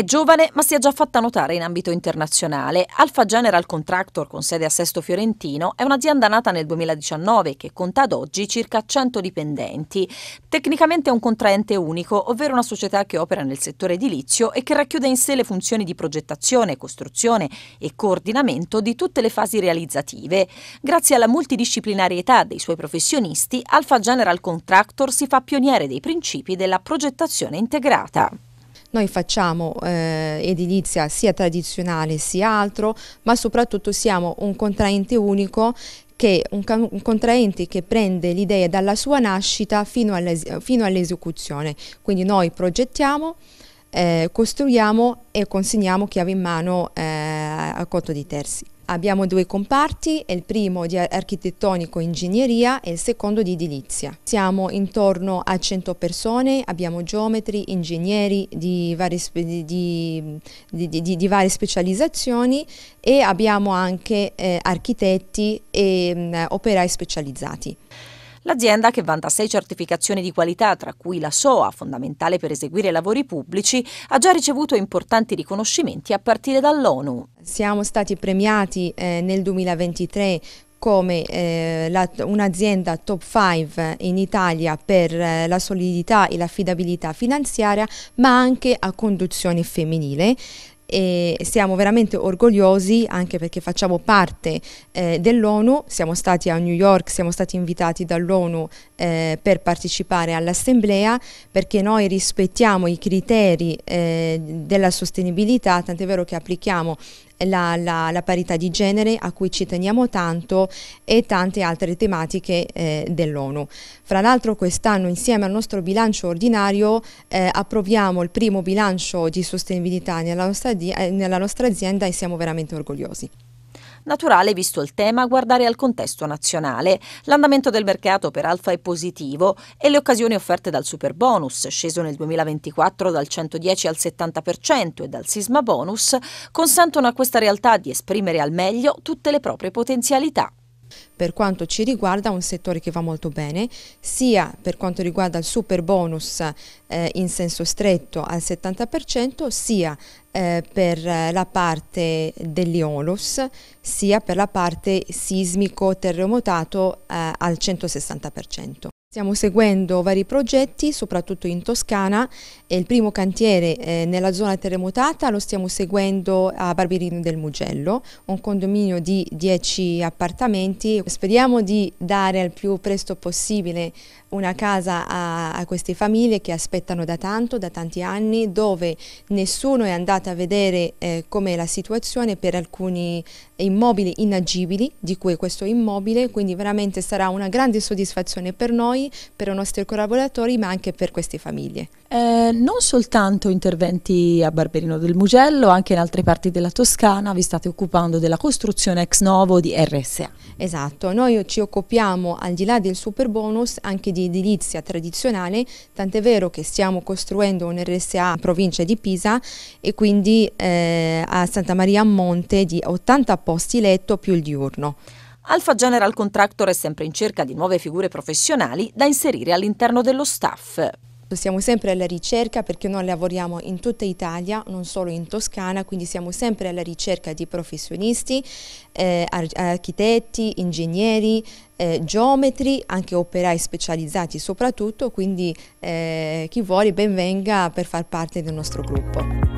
È giovane ma si è già fatta notare in ambito internazionale. Alfa General Contractor, con sede a Sesto Fiorentino, è un'azienda nata nel 2019 che conta ad oggi circa 100 dipendenti. Tecnicamente è un contraente unico, ovvero una società che opera nel settore edilizio e che racchiude in sé le funzioni di progettazione, costruzione e coordinamento di tutte le fasi realizzative. Grazie alla multidisciplinarietà dei suoi professionisti, Alfa General Contractor si fa pioniere dei principi della progettazione integrata. Noi facciamo eh, edilizia sia tradizionale sia altro, ma soprattutto siamo un contraente unico che un, un contraente che prende l'idea dalla sua nascita fino, all'esecuzione. All Quindi noi progettiamo, eh, costruiamo e consegniamo chiave in mano eh, a conto di terzi. Abbiamo due comparti, il primo di architettonico-ingegneria e il secondo di edilizia. Siamo intorno a 100 persone, abbiamo geometri, ingegneri di varie, di, di, di, varie specializzazioni e abbiamo anche eh, architetti e mh, mm, operai specializzati. L'azienda, che vanta sei certificazioni di qualità, tra cui la SOA, fondamentale per eseguire lavori pubblici, ha già ricevuto importanti riconoscimenti a partire dall'ONU. Siamo stati premiati eh, nel 2023 come eh, un'azienda top 5 in Italia per eh, la solidità e l'affidabilità finanziaria, ma anche a conduzione femminile e siamo veramente orgogliosi anche perché facciamo parte eh, dell'ONU, siamo stati a New York, siamo stati invitati dall'ONU eh, per partecipare all'assemblea perché noi rispettiamo i criteri eh, della sostenibilità, tant'è vero che applichiamo la, la, la, parità di genere a cui ci teniamo tanto e tante altre tematiche eh, dell'ONU. Fra l'altro quest'anno insieme al nostro bilancio ordinario eh, approviamo il primo bilancio di sostenibilità nella nostra, eh, nella nostra azienda e siamo veramente orgogliosi. Naturale, visto il tema, guardare al contesto nazionale. L'andamento del mercato per Alfa è positivo e le occasioni offerte dal super bonus, sceso nel 2024 dal 110 al 70% e dal sisma bonus, consentono a questa realtà di esprimere al meglio tutte le proprie potenzialità per quanto ci riguarda un settore che va molto bene, sia per quanto riguarda il super bonus eh, in senso stretto al 70%, sia eh, per la parte dell'Iolus, sia per la parte sismico terremotato eh, al 160%. Stiamo seguendo vari progetti, soprattutto in Toscana, e il primo cantiere eh, nella zona terremotata lo stiamo seguendo a Barberino del Mugello, un condominio di 10 appartamenti. Speriamo di dare al più presto possibile una casa a, a, queste famiglie che aspettano da tanto, da tanti anni, dove nessuno è andato a vedere eh, com'è la situazione per alcuni immobili inagibili, di cui questo immobile, quindi veramente sarà una grande soddisfazione per noi, per i nostri collaboratori, ma anche per queste famiglie. Eh, non soltanto interventi a Barberino del Mugello, anche in altre parti della Toscana vi state occupando della costruzione ex novo di RSA. Esatto, noi ci occupiamo al di là del super bonus anche di di edilizia tradizionale, tant'è vero che stiamo costruendo un RSA in provincia di Pisa e quindi eh, a Santa Maria a Monte di 80 posti letto più il diurno. Alfa General Contractor è sempre in cerca di nuove figure professionali da inserire all'interno dello staff. Esatto, siamo sempre alla ricerca perché noi lavoriamo in tutta Italia, non solo in Toscana, quindi siamo sempre alla ricerca di professionisti, eh, architetti, ingegneri, eh, geometri, anche operai specializzati soprattutto, quindi eh, chi vuole ben venga per far parte del nostro gruppo.